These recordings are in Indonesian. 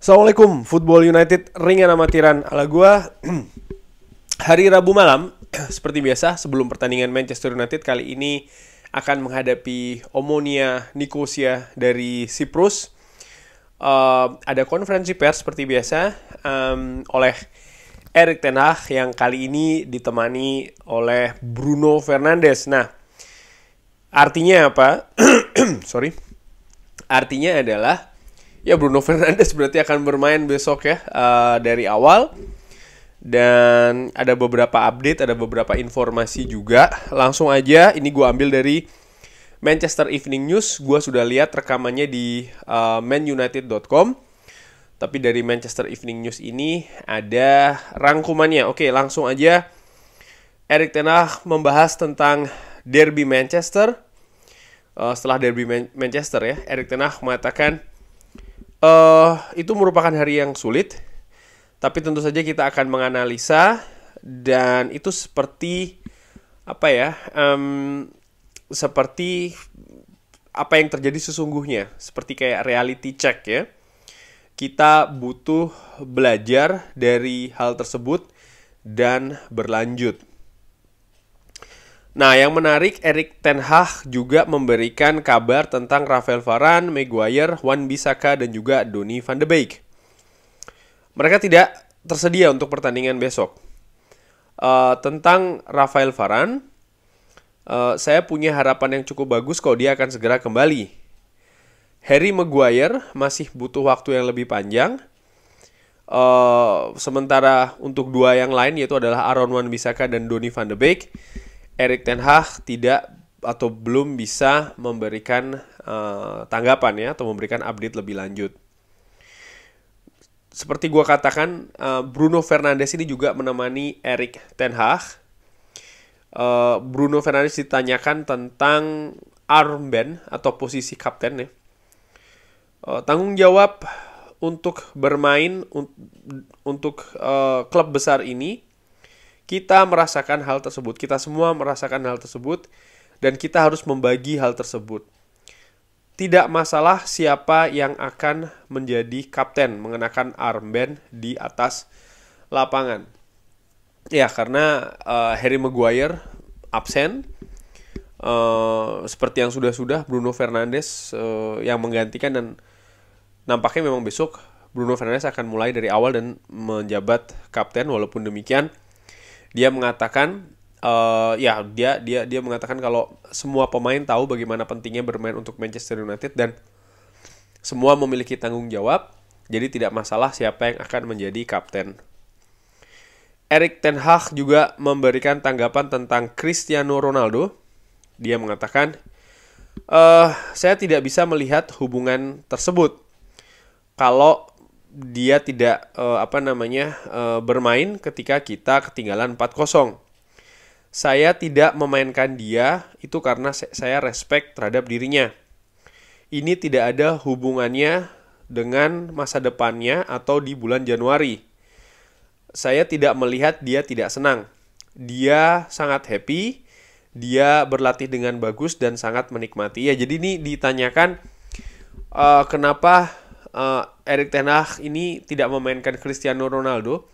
Assalamualaikum, Football United ringan amatiran ala gua. Hari Rabu malam, seperti biasa sebelum pertandingan Manchester United kali ini akan menghadapi Omonia Nikosia dari Siprus. Uh, ada konferensi pers seperti biasa um, oleh Erik Ten Hag yang kali ini ditemani oleh Bruno Fernandes. Nah, artinya apa? Sorry. Artinya adalah ya Bruno Fernandes berarti akan bermain besok ya uh, dari awal dan ada beberapa update, ada beberapa informasi juga. Langsung aja, ini gue ambil dari Manchester Evening News. Gue sudah lihat rekamannya di uh, eh, manunited.com. Tapi dari Manchester Evening News ini ada rangkumannya. Oke, langsung aja. Erik Ten Hag membahas tentang derby Manchester. Uh, setelah derby Man Manchester ya, Erik Ten Hag mengatakan uh, itu merupakan hari yang sulit, tapi tentu saja kita akan menganalisa dan itu seperti apa ya, um, seperti apa yang terjadi sesungguhnya, seperti kayak reality check ya. Kita butuh belajar dari hal tersebut dan berlanjut. Nah, yang menarik Erik Ten Hag juga memberikan kabar tentang Rafael Varane, Maguire, Juan Bisaka dan juga Donny van de Beek. Mereka tidak tersedia untuk pertandingan besok. Uh, tentang Rafael Varane, uh, saya punya harapan yang cukup bagus kalau dia akan segera kembali. Harry Maguire masih butuh waktu yang lebih panjang. Uh, sementara untuk dua yang lain yaitu adalah Aaron Wan-Bissaka dan Donny van de Beek Erik Ten Hag tidak atau belum bisa memberikan uh, tanggapan ya atau memberikan update lebih lanjut. Seperti gue katakan, uh, Bruno Fernandes ini juga menemani Erik Ten Hag. Uh, Bruno Fernandes ditanyakan tentang armband atau posisi kapten ya. Uh, tanggung jawab untuk bermain un untuk uh, klub besar ini kita merasakan hal tersebut, kita semua merasakan hal tersebut, dan kita harus membagi hal tersebut. Tidak masalah siapa yang akan menjadi kapten mengenakan armband di atas lapangan. Ya, karena uh, Harry Maguire absen, uh, seperti yang sudah-sudah Bruno Fernandes uh, yang menggantikan dan nampaknya memang besok Bruno Fernandes akan mulai dari awal dan menjabat kapten walaupun demikian dia mengatakan uh, ya dia dia dia mengatakan kalau semua pemain tahu bagaimana pentingnya bermain untuk Manchester United dan semua memiliki tanggung jawab jadi tidak masalah siapa yang akan menjadi kapten. Erik Ten Hag juga memberikan tanggapan tentang Cristiano Ronaldo. Dia mengatakan, e, saya tidak bisa melihat hubungan tersebut. Kalau dia tidak uh, apa namanya uh, bermain ketika kita ketinggalan 4-0. Saya tidak memainkan dia itu karena saya respect terhadap dirinya. Ini tidak ada hubungannya dengan masa depannya atau di bulan Januari. Saya tidak melihat dia tidak senang. Dia sangat happy, dia berlatih dengan bagus dan sangat menikmati. Ya, jadi ini ditanyakan uh, kenapa uh, Erik Ten Hag ini tidak memainkan Cristiano Ronaldo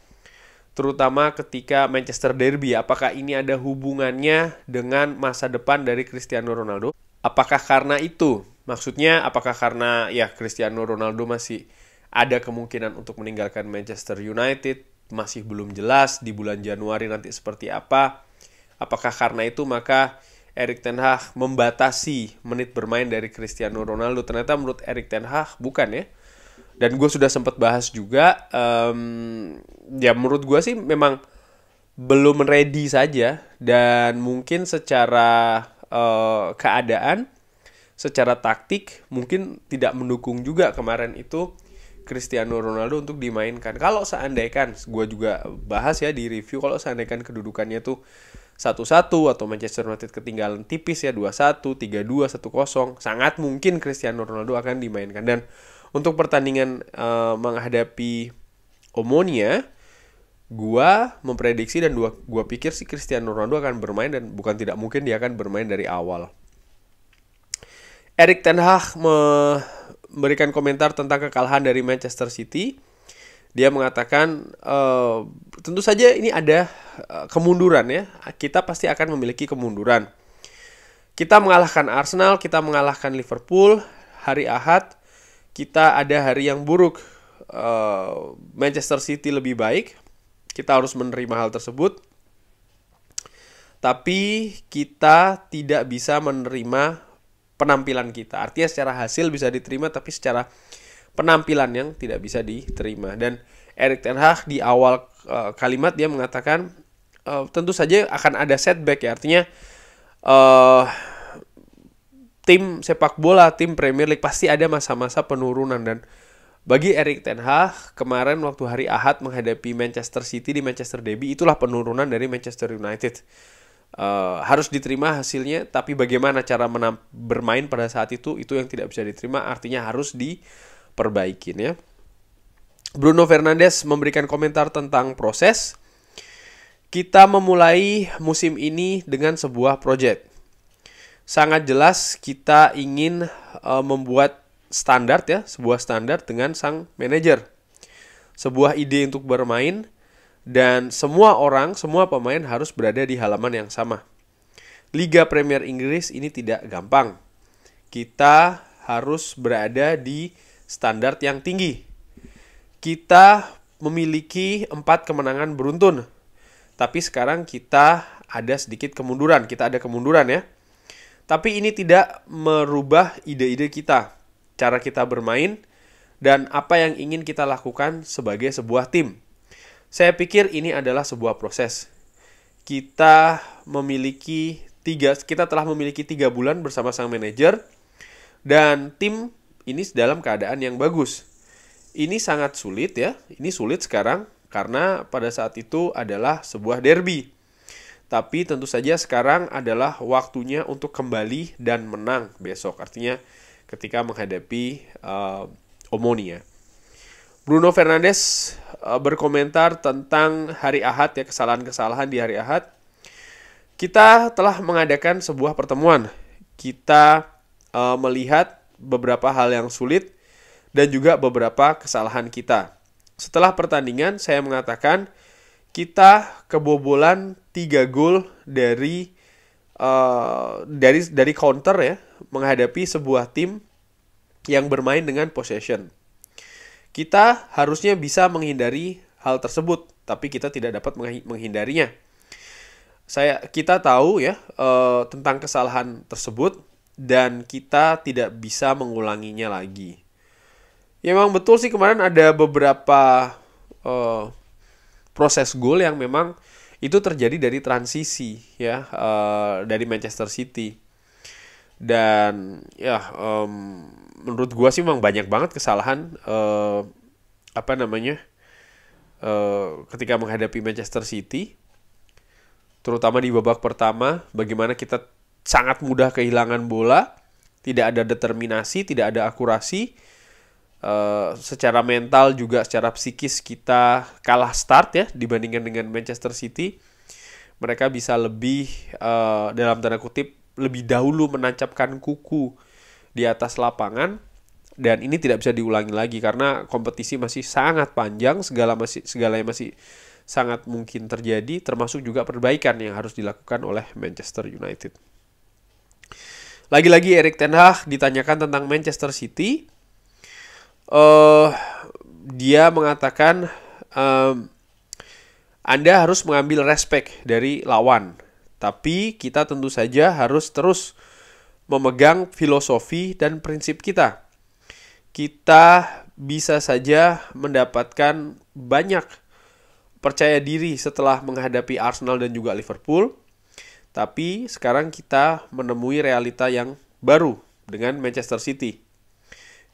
terutama ketika Manchester Derby. Apakah ini ada hubungannya dengan masa depan dari Cristiano Ronaldo? Apakah karena itu? Maksudnya apakah karena ya Cristiano Ronaldo masih ada kemungkinan untuk meninggalkan Manchester United? Masih belum jelas di bulan Januari nanti seperti apa. Apakah karena itu maka Erik Ten Hag membatasi menit bermain dari Cristiano Ronaldo? Ternyata menurut Erik Ten Hag bukan ya dan gue sudah sempat bahas juga um, ya menurut gue sih memang belum ready saja dan mungkin secara uh, keadaan secara taktik mungkin tidak mendukung juga kemarin itu Cristiano Ronaldo untuk dimainkan kalau seandainya gue juga bahas ya di review kalau seandainya kedudukannya tuh satu-satu atau Manchester United ketinggalan tipis ya dua satu tiga dua satu kosong sangat mungkin Cristiano Ronaldo akan dimainkan dan untuk pertandingan uh, menghadapi Omonia, gua memprediksi dan gua, gua pikir si Cristiano Ronaldo akan bermain dan bukan tidak mungkin dia akan bermain dari awal. Erik Ten Hag memberikan komentar tentang kekalahan dari Manchester City. Dia mengatakan e, tentu saja ini ada eh, kemunduran ya. Kita pasti akan memiliki kemunduran. Kita mengalahkan Arsenal, kita mengalahkan Liverpool hari Ahad kita ada hari yang buruk, uh, Manchester City lebih baik, kita harus menerima hal tersebut. Tapi kita tidak bisa menerima penampilan kita. Artinya secara hasil bisa diterima, tapi secara penampilan yang tidak bisa diterima. Dan Erik Ten Hag di awal uh, kalimat dia mengatakan uh, tentu saja akan ada setback ya. Artinya uh, tim sepak bola, tim Premier League pasti ada masa-masa penurunan dan bagi Erik Ten Hag kemarin waktu hari Ahad menghadapi Manchester City di Manchester Derby itulah penurunan dari Manchester United. Uh, harus diterima hasilnya, tapi bagaimana cara bermain pada saat itu itu yang tidak bisa diterima, artinya harus diperbaikin ya. Bruno Fernandes memberikan komentar tentang proses. Kita memulai musim ini dengan sebuah proyek sangat jelas kita ingin uh, membuat standar ya, sebuah standar dengan sang manajer. Sebuah ide untuk bermain dan semua orang, semua pemain harus berada di halaman yang sama. Liga Premier Inggris ini tidak gampang. Kita harus berada di standar yang tinggi. Kita memiliki empat kemenangan beruntun. Tapi sekarang kita ada sedikit kemunduran. Kita ada kemunduran ya. Tapi ini tidak merubah ide-ide kita, cara kita bermain, dan apa yang ingin kita lakukan sebagai sebuah tim. Saya pikir ini adalah sebuah proses. Kita memiliki tiga, kita telah memiliki tiga bulan bersama sang manajer, dan tim ini dalam keadaan yang bagus. Ini sangat sulit ya, ini sulit sekarang karena pada saat itu adalah sebuah derby tapi tentu saja sekarang adalah waktunya untuk kembali dan menang besok. Artinya ketika menghadapi uh, Omonia. Bruno Fernandes uh, berkomentar tentang hari Ahad ya kesalahan-kesalahan di hari Ahad. Kita telah mengadakan sebuah pertemuan. Kita uh, melihat beberapa hal yang sulit dan juga beberapa kesalahan kita. Setelah pertandingan, saya mengatakan kita kebobolan 3 gol dari uh, dari dari counter ya menghadapi sebuah tim yang bermain dengan possession. Kita harusnya bisa menghindari hal tersebut, tapi kita tidak dapat menghindarinya. Saya kita tahu ya uh, tentang kesalahan tersebut dan kita tidak bisa mengulanginya lagi. Ya memang betul sih kemarin ada beberapa uh, proses gol yang memang itu terjadi dari transisi ya uh, dari Manchester City dan ya um, menurut gua sih memang banyak banget kesalahan uh, apa namanya uh, ketika menghadapi Manchester City terutama di babak pertama bagaimana kita sangat mudah kehilangan bola tidak ada determinasi tidak ada akurasi Eh, secara mental juga secara psikis kita kalah start ya dibandingkan dengan Manchester City. Mereka bisa lebih uh, dalam tanda kutip lebih dahulu menancapkan kuku di atas lapangan dan ini tidak bisa diulangi lagi karena kompetisi masih sangat panjang, segala masih segala yang masih sangat mungkin terjadi termasuk juga perbaikan yang harus dilakukan oleh Manchester United. Lagi-lagi Erik Ten Hag ditanyakan tentang Manchester City uh, dia mengatakan um, Anda harus mengambil respek dari lawan, tapi kita tentu saja harus terus memegang filosofi dan prinsip kita. Kita bisa saja mendapatkan banyak percaya diri setelah menghadapi Arsenal dan juga Liverpool. Tapi sekarang kita menemui realita yang baru dengan Manchester City.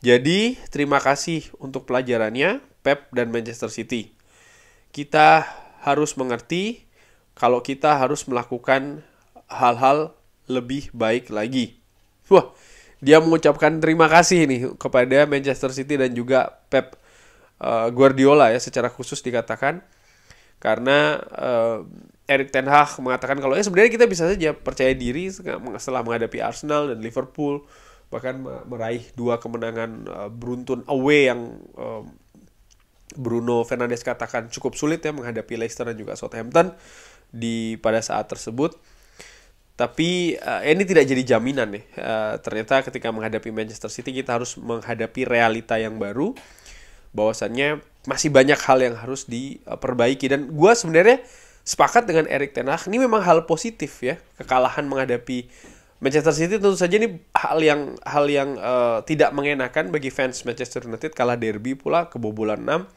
Jadi, terima kasih untuk pelajarannya Pep dan Manchester City. Kita harus mengerti kalau kita harus melakukan hal-hal lebih baik lagi. Wah, dia mengucapkan terima kasih nih kepada Manchester City dan juga Pep eh, Guardiola ya secara khusus dikatakan karena uh, Erik Ten Hag mengatakan kalau ya sebenarnya kita bisa saja percaya diri setelah menghadapi Arsenal dan Liverpool bahkan meraih dua kemenangan uh, beruntun away yang um, Bruno Fernandes katakan cukup sulit ya menghadapi Leicester dan juga Southampton di pada saat tersebut. Tapi uh, ini tidak jadi jaminan nih. Uh, ternyata ketika menghadapi Manchester City kita harus menghadapi realita yang baru bahwasannya masih banyak hal yang harus diperbaiki dan gue sebenarnya sepakat dengan Erik Ten Hag ini memang hal positif ya kekalahan menghadapi Manchester City tentu saja ini hal yang hal yang uh, tidak mengenakan bagi fans Manchester United kalah derby pula kebobolan 6.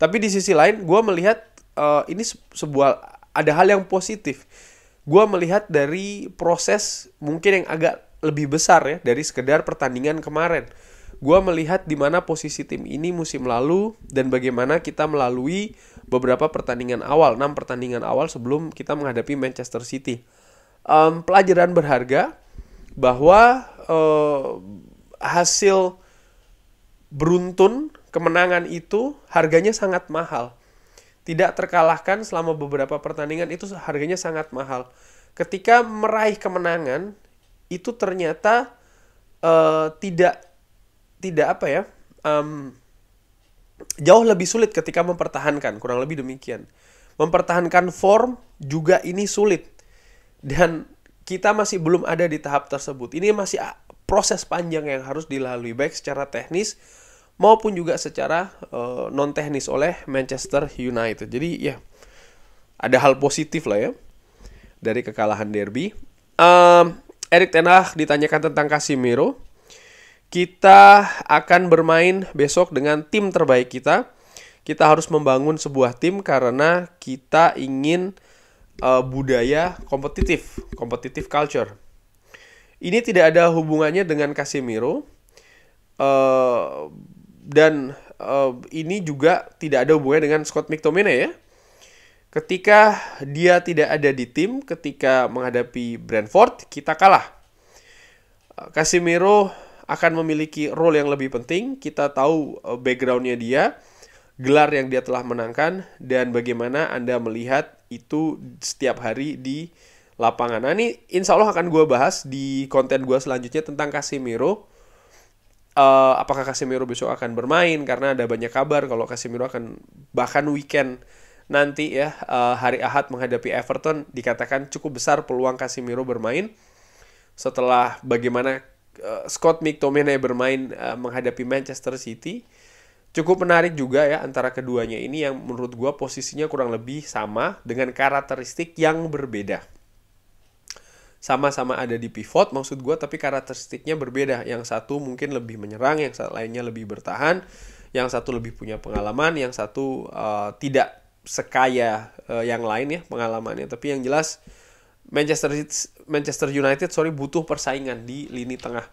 Tapi di sisi lain gua melihat uh, ini sebuah ada hal yang positif. Gua melihat dari proses mungkin yang agak lebih besar ya dari sekedar pertandingan kemarin. Gua melihat di mana posisi tim ini musim lalu dan bagaimana kita melalui beberapa pertandingan awal, 6 pertandingan awal sebelum kita menghadapi Manchester City um, pelajaran berharga bahwa uh, hasil beruntun kemenangan itu harganya sangat mahal. Tidak terkalahkan selama beberapa pertandingan itu harganya sangat mahal. Ketika meraih kemenangan itu ternyata uh, tidak tidak apa ya um, jauh lebih sulit ketika mempertahankan kurang lebih demikian. Mempertahankan form juga ini sulit dan kita masih belum ada di tahap tersebut. Ini masih proses panjang yang harus dilalui baik secara teknis maupun juga secara uh, eh, non teknis oleh Manchester United. Jadi ya ada hal positif lah ya dari kekalahan derby. Um, Erik Ten ditanyakan tentang Casimiro. Kita akan bermain besok dengan tim terbaik kita. Kita harus membangun sebuah tim karena kita ingin uh, budaya kompetitif, kompetitif culture. Ini tidak ada hubungannya dengan Casemiro uh, dan uh, ini juga tidak ada hubungannya dengan Scott McTominay ya. Ketika dia tidak ada di tim, ketika menghadapi Brentford kita kalah. Casimiro Casemiro akan memiliki role yang lebih penting. Kita tahu backgroundnya dia gelar yang dia telah menangkan dan bagaimana Anda melihat itu setiap hari di lapangan. Nah ini insya Allah akan gue bahas di konten gue selanjutnya tentang Casemiro. Uh, apakah Casemiro besok akan bermain karena ada banyak kabar kalau Casemiro akan bahkan weekend nanti ya uh, hari Ahad menghadapi Everton dikatakan cukup besar peluang Casemiro bermain setelah bagaimana uh, Scott McTominay bermain uh, menghadapi Manchester City Cukup menarik juga ya antara keduanya ini yang menurut gue posisinya kurang lebih sama dengan karakteristik yang berbeda. Sama-sama ada di pivot maksud gue tapi karakteristiknya berbeda. Yang satu mungkin lebih menyerang, yang lainnya lebih bertahan, yang satu lebih punya pengalaman, yang satu uh, tidak sekaya uh, yang lain ya pengalamannya. Tapi yang jelas Manchester Manchester United sorry butuh persaingan di lini tengah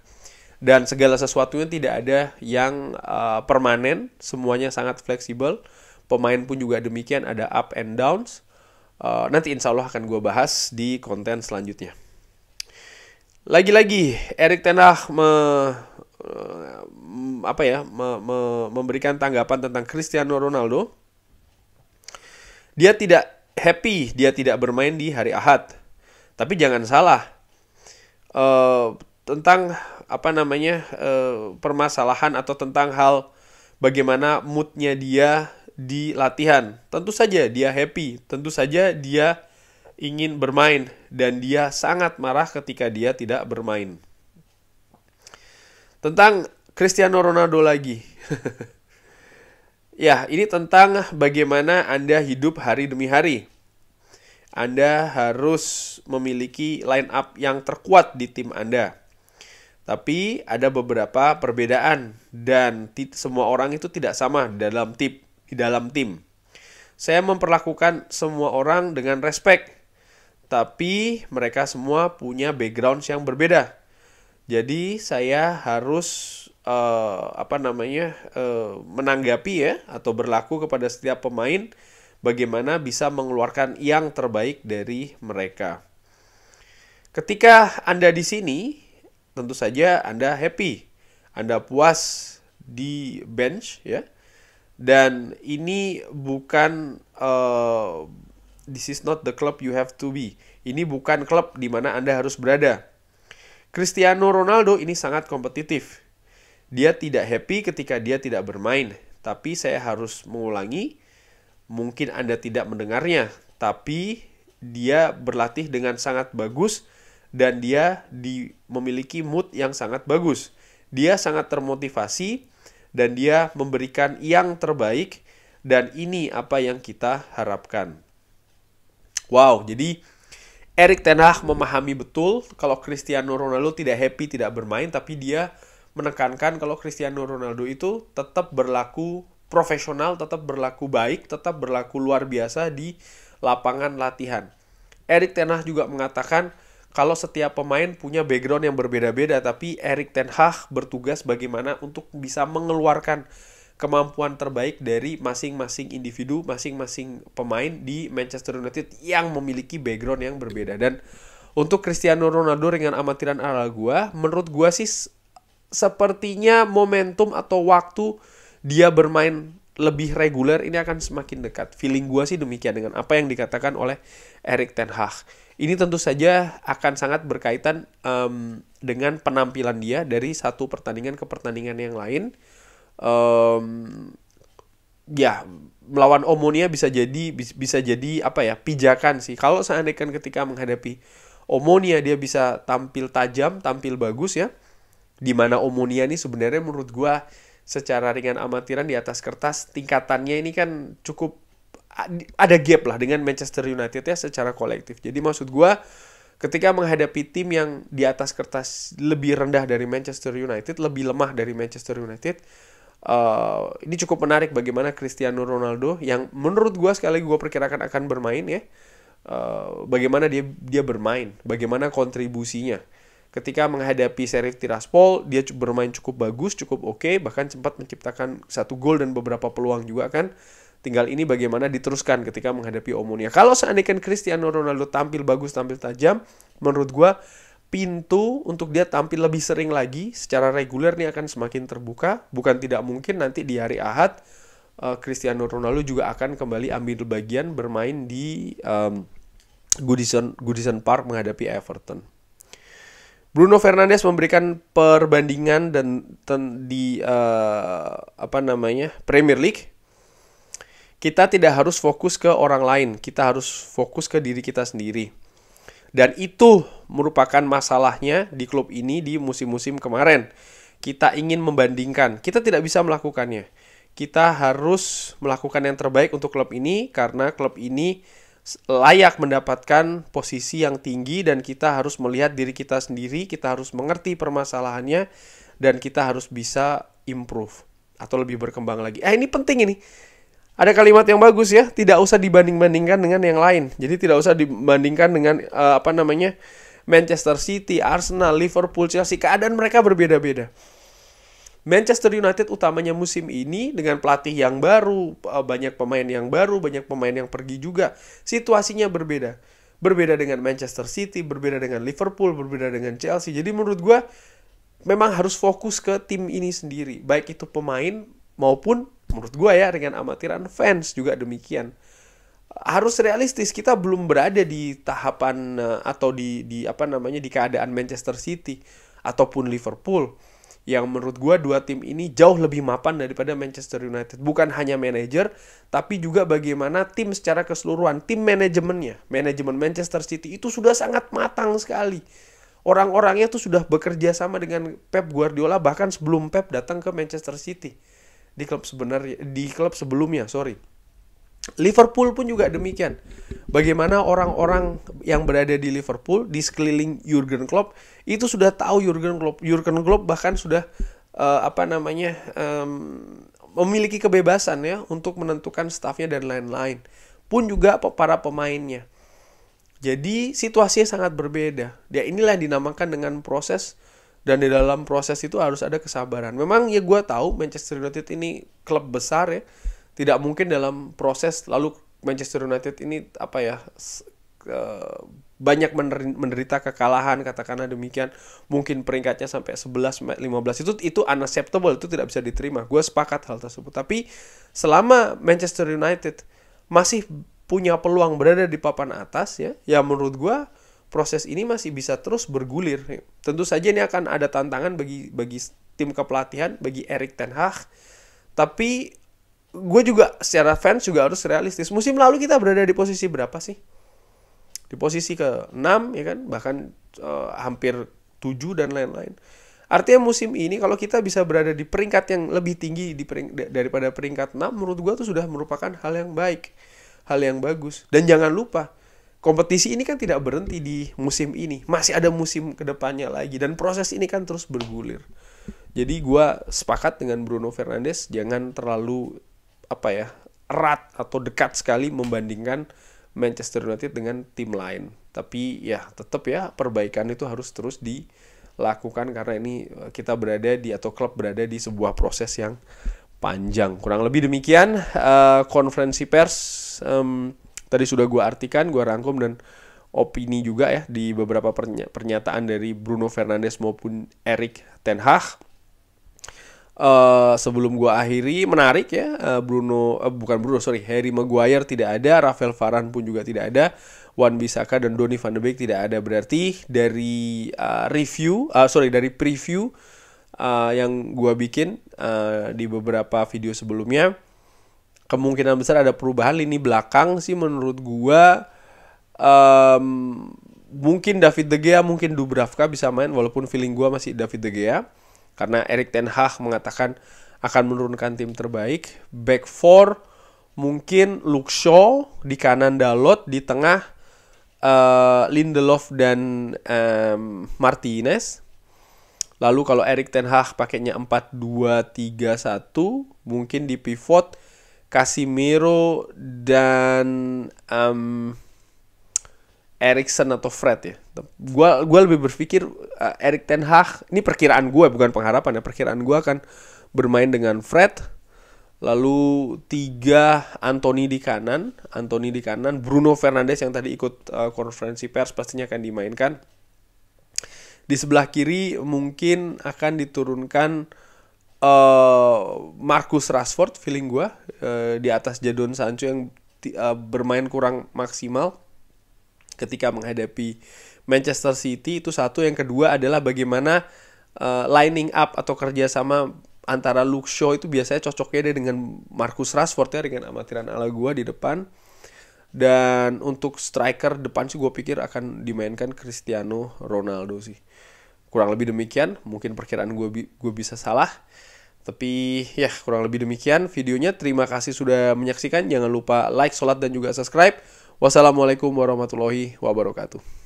dan segala sesuatunya tidak ada yang uh, permanen, semuanya sangat fleksibel. Pemain pun juga demikian, ada up and downs. Uh, nanti insya Allah akan gue bahas di konten selanjutnya. Lagi-lagi Erik Tenah me, uh, apa ya me, me, memberikan tanggapan tentang Cristiano Ronaldo. Dia tidak happy, dia tidak bermain di hari Ahad. Tapi jangan salah. Uh, tentang apa namanya uh, permasalahan atau tentang hal bagaimana moodnya dia di latihan. Tentu saja dia happy, tentu saja dia ingin bermain dan dia sangat marah ketika dia tidak bermain. Tentang Cristiano Ronaldo lagi. ya, ini tentang bagaimana Anda hidup hari demi hari. Anda harus memiliki line up yang terkuat di tim Anda. Tapi ada beberapa perbedaan dan semua orang itu tidak sama dalam tip di dalam tim. Saya memperlakukan semua orang dengan respek, tapi mereka semua punya background yang berbeda. Jadi saya harus uh, apa namanya uh, menanggapi ya atau berlaku kepada setiap pemain bagaimana bisa mengeluarkan yang terbaik dari mereka. Ketika Anda di sini, tentu saja Anda happy. Anda puas di bench ya. Dan ini bukan uh, this is not the club you have to be. Ini bukan klub di mana Anda harus berada. Cristiano Ronaldo ini sangat kompetitif. Dia tidak happy ketika dia tidak bermain, tapi saya harus mengulangi mungkin Anda tidak mendengarnya, tapi dia berlatih dengan sangat bagus dan dia di, memiliki mood yang sangat bagus. Dia sangat termotivasi dan dia memberikan yang terbaik dan ini apa yang kita harapkan. Wow, jadi Erik Ten Hag memahami betul kalau Cristiano Ronaldo tidak happy tidak bermain tapi dia menekankan kalau Cristiano Ronaldo itu tetap berlaku profesional, tetap berlaku baik, tetap berlaku luar biasa di lapangan latihan. Erik Ten Hag juga mengatakan kalau setiap pemain punya background yang berbeda-beda tapi Erik Ten Hag bertugas bagaimana untuk bisa mengeluarkan kemampuan terbaik dari masing-masing individu, masing-masing pemain di Manchester United yang memiliki background yang berbeda dan untuk Cristiano Ronaldo dengan amatiran ala gua, menurut gua sih sepertinya momentum atau waktu dia bermain lebih reguler ini akan semakin dekat. Feeling gua sih demikian dengan apa yang dikatakan oleh Erik Ten Hag. Ini tentu saja akan sangat berkaitan um, dengan penampilan dia dari satu pertandingan ke pertandingan yang lain. Um, ya melawan Omonia bisa jadi bisa jadi apa ya pijakan sih. Kalau seandainya ketika menghadapi Omonia dia bisa tampil tajam, tampil bagus ya. Dimana Omonia ini sebenarnya menurut gua secara ringan amatiran di atas kertas tingkatannya ini kan cukup ada gap lah dengan Manchester United ya secara kolektif. Jadi maksud gue ketika menghadapi tim yang di atas kertas lebih rendah dari Manchester United, lebih lemah dari Manchester United, uh, ini cukup menarik bagaimana Cristiano Ronaldo yang menurut gue sekali gue perkirakan akan bermain ya, uh, bagaimana dia dia bermain, bagaimana kontribusinya. Ketika menghadapi Serif Tiraspol, dia bermain cukup bagus, cukup oke, okay, bahkan sempat menciptakan satu gol dan beberapa peluang juga kan Tinggal ini bagaimana diteruskan ketika menghadapi Omonia. Kalau seandainya kan Cristiano Ronaldo tampil bagus, tampil tajam, menurut gue pintu untuk dia tampil lebih sering lagi secara reguler nih akan semakin terbuka. Bukan tidak mungkin nanti di hari Ahad uh, Cristiano Ronaldo juga akan kembali ambil bagian bermain di um, Goodison Goodison Park menghadapi Everton. Bruno Fernandes memberikan perbandingan dan ten, di uh, apa namanya Premier League kita tidak harus fokus ke orang lain, kita harus fokus ke diri kita sendiri. Dan itu merupakan masalahnya di klub ini di musim-musim kemarin. Kita ingin membandingkan, kita tidak bisa melakukannya. Kita harus melakukan yang terbaik untuk klub ini karena klub ini layak mendapatkan posisi yang tinggi dan kita harus melihat diri kita sendiri, kita harus mengerti permasalahannya dan kita harus bisa improve atau lebih berkembang lagi. Eh ini penting ini ada kalimat yang bagus ya, tidak usah dibanding-bandingkan dengan yang lain. Jadi tidak usah dibandingkan dengan uh, apa namanya Manchester City, Arsenal, Liverpool, Chelsea. Keadaan mereka berbeda-beda. Manchester United utamanya musim ini dengan pelatih yang baru, eh, banyak pemain yang baru, banyak pemain yang pergi juga. Situasinya berbeda. Berbeda dengan Manchester City, berbeda dengan Liverpool, berbeda dengan Chelsea. Jadi menurut gue memang harus fokus ke tim ini sendiri. Baik itu pemain maupun menurut gue ya dengan amatiran fans juga demikian harus realistis kita belum berada di tahapan eh, atau di di apa namanya di keadaan Manchester City ataupun Liverpool yang menurut gue dua tim ini jauh lebih mapan daripada Manchester United. Bukan hanya manajer, tapi juga bagaimana tim secara keseluruhan, tim manajemennya. Manajemen Manchester City itu sudah sangat matang sekali. Orang-orangnya tuh sudah bekerja sama dengan Pep Guardiola bahkan sebelum Pep datang ke Manchester City di klub sebenarnya di klub sebelumnya sorry Liverpool pun juga demikian. Bagaimana orang-orang yang berada di Liverpool di sekeliling Jurgen Klopp itu sudah tahu Jurgen Klopp. Jurgen Klopp bahkan sudah uh, apa namanya um, memiliki kebebasan ya untuk menentukan stafnya dan lain-lain. Pun juga para pemainnya. Jadi situasinya sangat berbeda. Ya inilah yang dinamakan dengan proses dan di dalam proses itu harus ada kesabaran. Memang ya gue tahu Manchester United ini klub besar ya, tidak mungkin dalam proses lalu Manchester United ini apa ya banyak menderita kekalahan katakanlah demikian mungkin peringkatnya sampai 11 15 itu itu unacceptable itu tidak bisa diterima gue sepakat hal tersebut tapi selama Manchester United masih punya peluang berada di papan atas ya ya menurut gue proses ini masih bisa terus bergulir. Tentu saja ini akan ada tantangan bagi bagi tim kepelatihan, bagi Erik Ten Hag. Tapi gue juga secara fans juga harus realistis. Musim lalu kita berada di posisi berapa sih? Di posisi ke-6 ya kan, bahkan uh, hampir 7 dan lain-lain. Artinya musim ini kalau kita bisa berada di peringkat yang lebih tinggi di pering, daripada peringkat 6 menurut gue itu sudah merupakan hal yang baik, hal yang bagus. Dan jangan lupa kompetisi ini kan tidak berhenti di musim ini. Masih ada musim kedepannya lagi dan proses ini kan terus bergulir. Jadi gue sepakat dengan Bruno Fernandes jangan terlalu apa ya erat atau dekat sekali membandingkan Manchester United dengan tim lain. Tapi ya tetap ya perbaikan itu harus terus dilakukan karena ini eh, kita berada di atau klub berada di sebuah proses yang panjang. Kurang lebih demikian uh, konferensi pers. Um, tadi sudah gue artikan, gue rangkum dan opini juga ya di beberapa pernyataan dari Bruno Fernandes maupun Erik Ten Hag. Uh, sebelum gue akhiri menarik ya uh, Bruno uh, bukan Bruno sorry Harry Maguire tidak ada Rafael Varane pun juga tidak ada Wan Bisaka dan Donny van de Beek tidak ada berarti dari uh, review uh, sorry dari preview uh, yang gue bikin uh, di beberapa video sebelumnya kemungkinan besar ada perubahan lini belakang sih menurut gua um, mungkin David De Gea mungkin Dubravka bisa main walaupun feeling gua masih David De Gea karena Erik ten Hag mengatakan akan menurunkan tim terbaik back four mungkin Luke Shaw di kanan Dalot di tengah uh, Lindelof dan um, Martinez lalu kalau Erik ten Hag pakainya 4 2 3 1 mungkin di pivot Casimiro dan um, Erikson atau Fred ya. Gua gua lebih berpikir uh, Erik Ten Hag ini perkiraan gue bukan pengharapan ya. Perkiraan gue akan bermain dengan Fred lalu tiga Anthony di kanan, Anthony di kanan, Bruno Fernandes yang tadi ikut uh, konferensi pers pastinya akan dimainkan. Di sebelah kiri mungkin akan diturunkan uh, Marcus Rashford feeling gue uh, di atas Jadon Sancho yang uh, bermain kurang maksimal ketika menghadapi Manchester City itu satu yang kedua adalah bagaimana uh, lining up atau kerjasama antara Luke Shaw itu biasanya cocoknya deh dengan Marcus Rashford ya dengan amatiran ala gue di depan dan untuk striker depan sih gue pikir akan dimainkan Cristiano Ronaldo sih kurang lebih demikian mungkin perkiraan gue bi gue bisa salah tapi ya kurang lebih demikian videonya terima kasih sudah menyaksikan jangan lupa like sholat dan juga subscribe wassalamualaikum warahmatullahi wabarakatuh